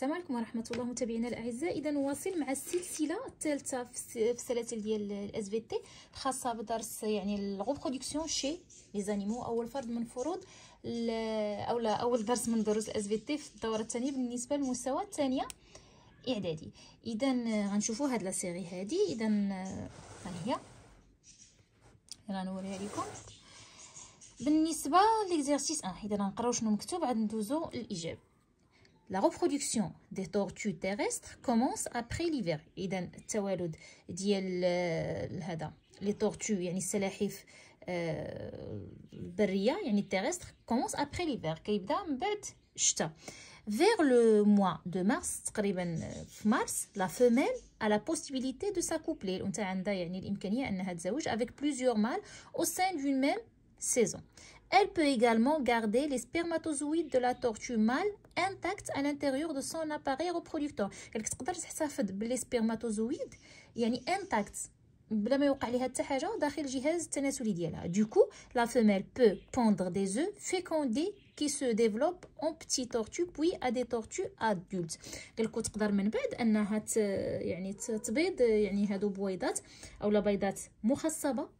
السلام عليكم ورحمه الله متابعينا الاعزاء اذا نواصل مع السلسله الثالثه في السلاسل ديال الاس في تي الخاصه بدرس يعني الغوبرودكسيون شي لي زانيمو اول فرد من فروض اولا اول درس من دروس الاس في تي في الدوره الثانيه بالنسبه للمستوى الثانيه اعدادي اذا غنشوفوا هاد لا سيري هادي اذا ها هي غنوريها لكم بالنسبه ليكزيرسيس 1 اذا غنقراو شنو مكتوب عاد ندوزو للاجابه La reproduction des tortues terrestres commence après l'hiver. et التوالد euh, tortues يعني السلاحف البرية يعني terrestre commence après l'hiver. Vers le mois de euh, mars, la femelle a la possibilité de s'accoupler. avec plusieurs mâles au sein d'une même saison. Elle peut également garder les spermatozoïdes de la tortue mâle intacts à l'intérieur de son appareil reproducteur. Elle تقدر تحتفظ les spermatozoïdes يعني intacts بلا ما يوقع لها حتى حاجه داخل الجهاز التناسلي ديالها Du coup, la femelle peut pondre des œufs fécondés qui se développent en petites tortues puis à des tortues adultes Elle peut من بعد انها يعني تبيض يعني هادو بويضات اولا بيضات مخصبه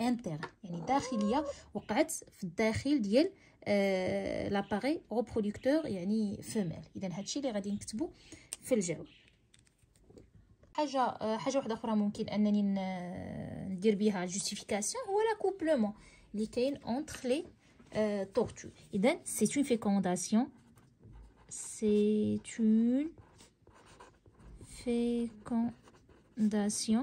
انترن يعني داخليه وقعت في الداخل ديال آه لاباري ريبرودكتور يعني فيميل اذا هادشي اللي غادي نكتبو في الجواب حاجه آه، حاجه واحده اخرى ممكن انني ندير بها جوستيفيكاسيون هو لا كوبلومون اللي كاين اونتر لي euh, tortue. Et donc, c'est une fécondation. C'est une fécondation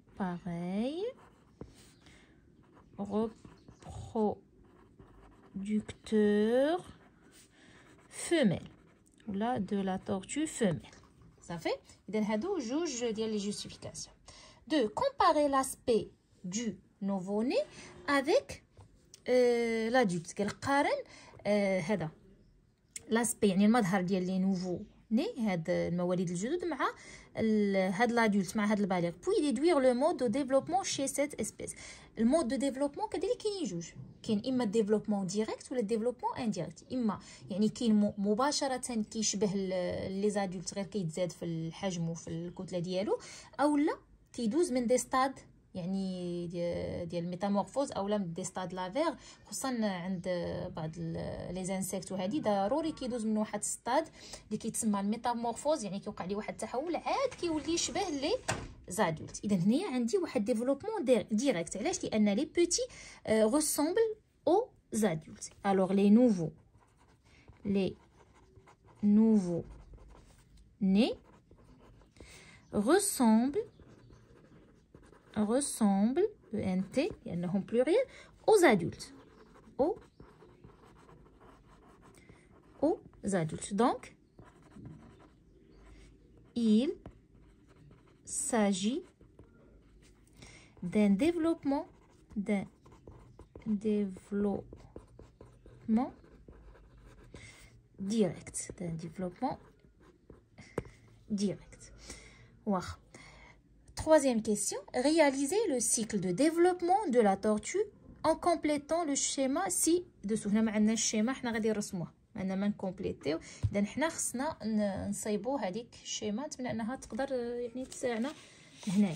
pareil. Reproducteur femelle. Là, de la tortue femelle. Ça fait les justifications. De comparer l'aspect du nouveau-né avec euh, l'adulte. Euh, l'aspect, les nouveaux ني هاد المواليد الجدد مع هاد لادولت مع هاد البالغ بوي ديدوير لو مود دو ديفلوبمون شي سيت اسبيس المود دو ديفلوبمون كدير كاينين جوج كاين اما ديفلوبمون ديريكت ولا ديفلوبمون انديريكت اما يعني كاين مباشره كيشبه لي زادولت غير كيتزاد في الحجم وفي الكتله ديالو اولا كيدوز من دي ستاد يعني ديال الميتامورفوز اولا لام دي ستاد لافير خصوصا عند بعض لي زانسيكت وهادي ضروري كيدوز من واحد ستاد اللي كيتسمى الميتامورفوز يعني كيوقع ليه واحد التحول عاد كيولي شبه لي زادولت اذا هنايا عندي واحد ديفلوبمون ديريكت علاش لان لي بوتي غوسومبل او زادولت الوغ لي نوفو لي نوفو ني ressemblent ressemble ENT, plus pluriel, aux adultes. Aux, aux adultes. Donc, il s'agit d'un développement, d'un développement direct, d'un développement direct. Wow. Troisième question, réaliser le cycle de développement de la tortue en complétant le schéma si دسو هنا ما عندناش الشيما حنا غادي نرسموه معنا ما نكومبليتيو اذا حنا خصنا نصايبو هذيك الشيما نتمنى انها تقدر يعني تساعدنا هنايا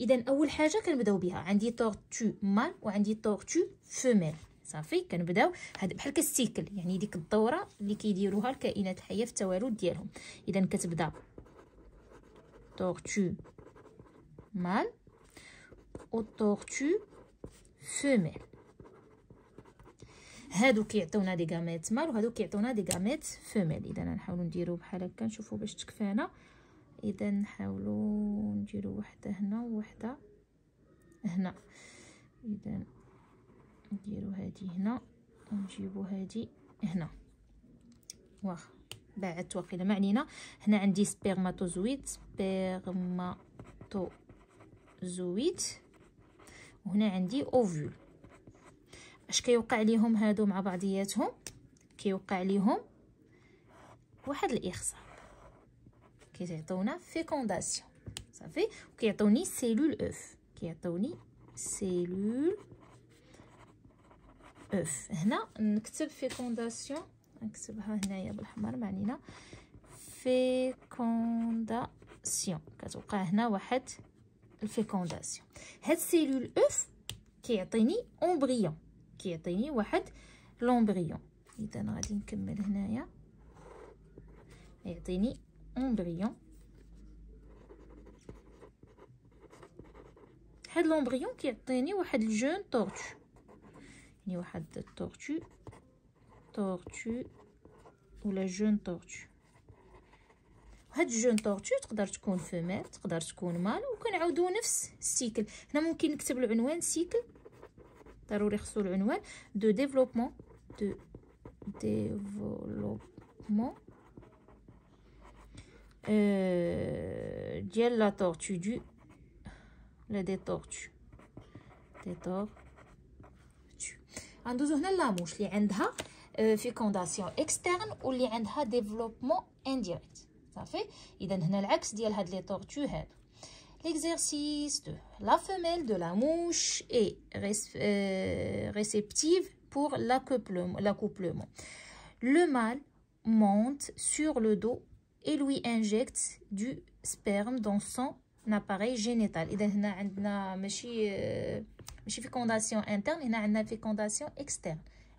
اذا اول حاجه كنبداو بها عندي تورتو مال وعندي تورتو فوميل صافي كنبداو هاد بحال كالسيكل يعني ديك الدوره اللي كيديروها الكائنات الحيه في التوالد ديالهم اذا كتبدا تورتو mâle, aux tortues femelles. هادو كيعطيونا دي غاميت مال وهادو كيعطيونا دي غاميت فيميل اذا نحاولوا نديرو بحال هكا نشوفوا باش تكفانا اذا نحاولوا نديرو وحده هنا وحده هنا اذا نديرو هادي هنا ونجيبو هادي هنا واخا بعد توقيله ما علينا هنا عندي سبيرماتوزويد سبيرماتو زويت وهنا عندي اوفول اش كيوقع ليهم هادو مع بعضياتهم كيوقع ليهم واحد الاخصاب كيعطيونا فيكونداسيون صافي وكيعطوني سيلول اوف e كيعطوني سيلول اوف e هنا نكتب فيكونداسيون نكتبها هنايا بالاحمر معنينا فيكونداسيون كتوقع هنا واحد الفيكونداسيون هاد السيلول اوف كيعطيني امبريون كيعطيني واحد لومبريون اذا غادي نكمل هنايا يعطيني امبريون هاد لومبريون كيعطيني واحد الجون تورتو يعني واحد التورتو تورتو ولا جون تورتو هاد جون تورتو تقدر تكون فيميل تقدر تكون مال وكنعاودو نفس السيكل هنا ممكن نكتب العنوان سيكل ضروري خصو العنوان دو ديفلوبمون دو ديفلوبمون ديال لا تورتو دو لا دي تورتو دي تورتو غندوزو هنا لاموش اللي عندها فيكونداسيون euh, اكسترن واللي عندها ديفلوبمون انديريكت ça fait. L'exercice de la femelle de la mouche est euh, réceptive pour l'accouplement. Le mâle monte sur le dos et lui injecte du sperme dans son appareil génital. il on a une fécondation interne, et une fécondation externe.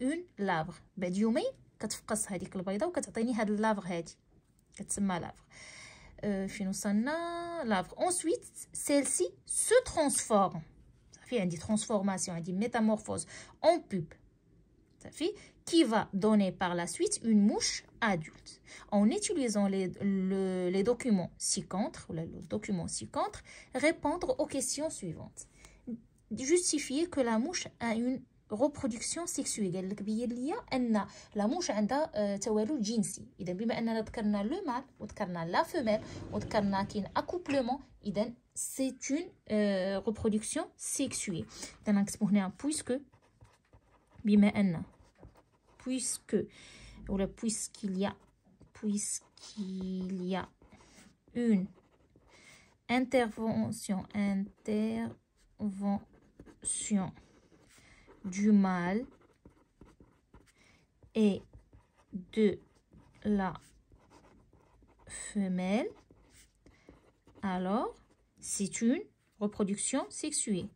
une larve. Bedioumei, que tu vas casser cette larve-là, que tu vas donner cette larve-là. Que laveur. s'appelles larve. Finoussa, laveur. Ensuite, celle-ci se transforme. Ça fait une transformation, une métamorphose en pupa. Ça fait qui va donner par la suite une mouche adulte. En utilisant les documents cicadre ou les documents ci-contre répondre aux questions suivantes. Justifier que la mouche a une reproduction sexuelle قال لك بين ليا ان لا موش عندها توالد جنسي اذا بما اننا ذكرنا لو مال وذكرنا لا فيميل وذكرنا كاين اكوبلمون اذا سي اون reproduction sexuelle اذا نكتبو هنا puisque بما ان puisque ou puisqu'il y a puisqu'il y a une intervention intervention du mâle et de la femelle, alors c'est une reproduction sexuée.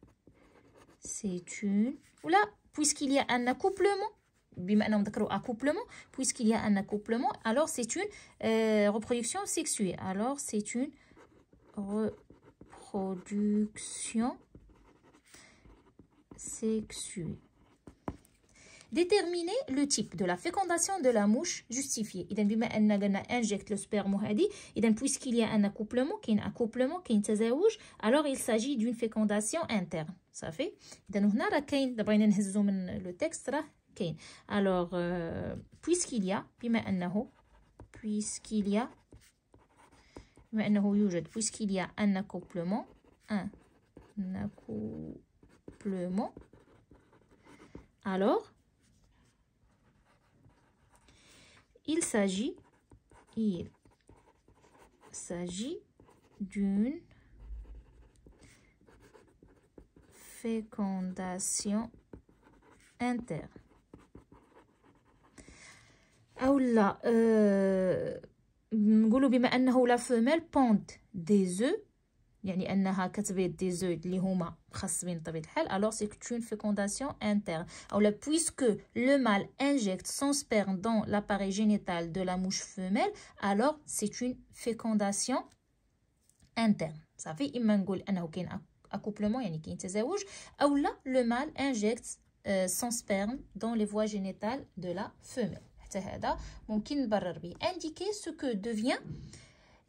C'est une... Oula, puisqu'il y a un accouplement, accouplement puisqu'il y a un accouplement, alors c'est une euh, reproduction sexuée. Alors c'est une reproduction asexuée. Déterminer le type de la fécondation de la mouche justifiée. et بما أننا injecte le sperme هذه, puisqu'il y a un accouplement, كاين accouplement, كاين rouge alors il s'agit d'une fécondation interne. ça fait هنا راه كاين دابا نهزو من Alors euh, puisqu'il y a بما puisqu'il y a بما أنه puisqu'il y a un accouplement, un, un alors, il s'agit, il s'agit d'une fécondation interne. là, on نقولوا بما que la femelle pond des alors c'est que une fécondation interne ou puisque le mâle injecte son sperme dans l'appareil génital de la mouche femelle alors c'est une fécondation interne ça il n'y a aucun accouplement ou là le mâle injecte euh, son sperme dans les voies génitales de la femelle حتى indiquer ce que devient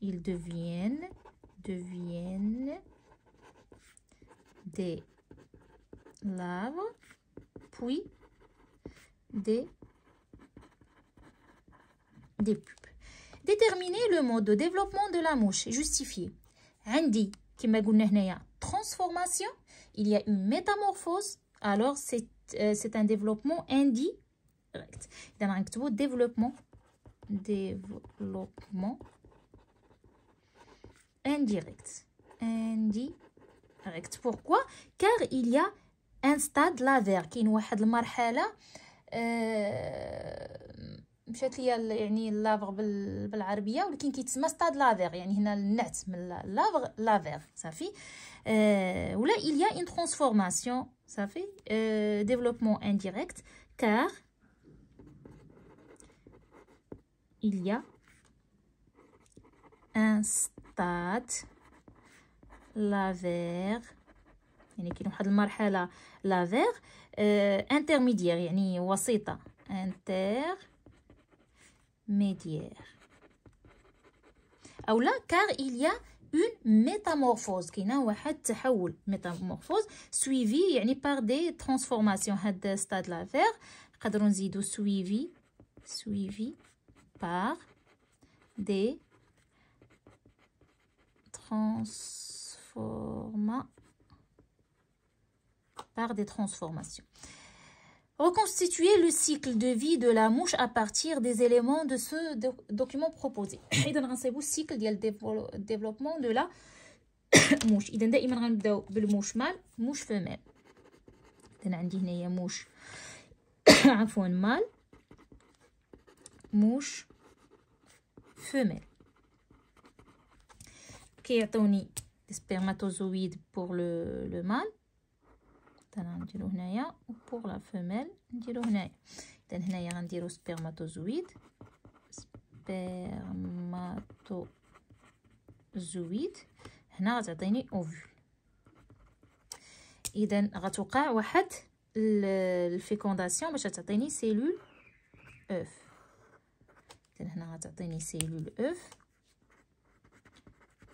ils deviennent, deviennent des larves, puis des, des pubs. Déterminer le mode de développement de la mouche, justifié. Andy, qui m'a transformation, il y a une métamorphose, alors c'est euh, un développement indirect. Dans un développement, développement indirect. Indirect. Pourquoi Car il y a un stade laver. Qui est une de marhala. مشات ليا يعني لافغ بالعربيه ولكن كيتسمى ستاد لافير يعني هنا النعت من لافغ لافير صافي أه ولا إليا إن ترانسفورماسيون صافي أه ديفلوبمون انديريكت كار إليا إن ستاد البطاط لافيغ يعني كاين واحد المرحله لافيغ آه انترميديير يعني وسيطه انتر ميديير اولا كار إليا اون ميتامورفوز كاينه واحد التحول ميتامورفوز سويفي يعني بار دي ترانسفورماسيون هاد ستاد لافير نقدروا نزيدو سويفي سويفي بار دي transforma par des transformations. Reconstituer le cycle de vie de la mouche à partir des éléments de ce document proposé. Et dans le cycle le développement de la mouche. mouche دائما غنبداو بالموش mâle, mouche femelle. Donc, عندي mouche mouche عفوا mâle, mouche femelle. كيعطوني دي سبيرماتوزويد بور لو لو مال مثلا نديرو هنايا وبور لا فيميل نديرو هنايا اذا هنايا غنديرو سبيرماتوزويد سبيرماتوزويد هنا غتعطيني اوف اذا غتوقع واحد الفيكونداسيون باش تعطيني سيلول اوف اذا هنا غتعطيني سيلول اوف e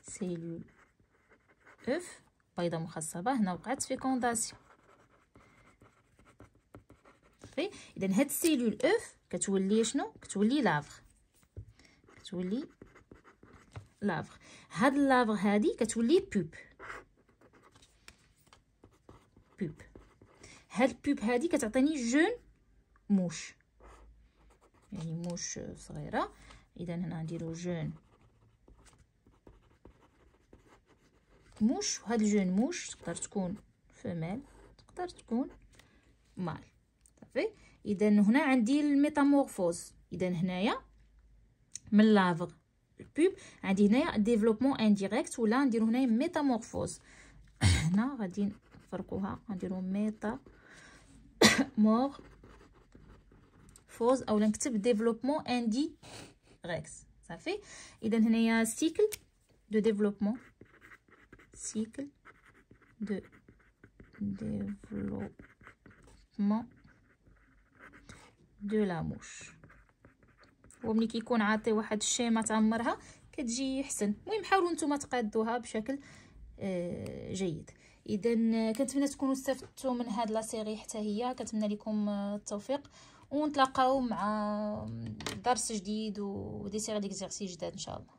سي اوف بيضه مخصبه هنا وقعت فيكونداسيون صافي اذا هاد السيلول اوف كتولي شنو كتولي لافغ كتولي لافغ هاد لافغ هادي كتولي بوب بوب هاد بوب هادي كتعطيني جون موش يعني موش صغيره اذا هنا نديرو جون موش وهاد الجون موش تقدر تكون فيميل تقدر تكون مال صافي اذا هنا عندي الميتامورفوز اذا هنايا من لافغ البوب عندي هنايا ديفلوبمون انديريكت ولا نديرو هنايا ميتامورفوز هنا غادي نفرقوها غنديرو ميتا مور فوز اولا نكتب ديفلوبمون انديريكت صافي اذا هنايا سيكل دو ديفلوبمون cycle de développement de la mouche وملي كيكون عاطي واحد الشيمه تعمرها كتجي حسن المهم حاولوا نتوما تقادوها بشكل آه، جيد اذا آه، كنتمنى تكونوا استفدتوا من هاد لا سيري حتى هي كنتمنى لكم آه، التوفيق ونتلاقاو مع درس جديد ودي سيري ديكزيرسيس جداد ان شاء الله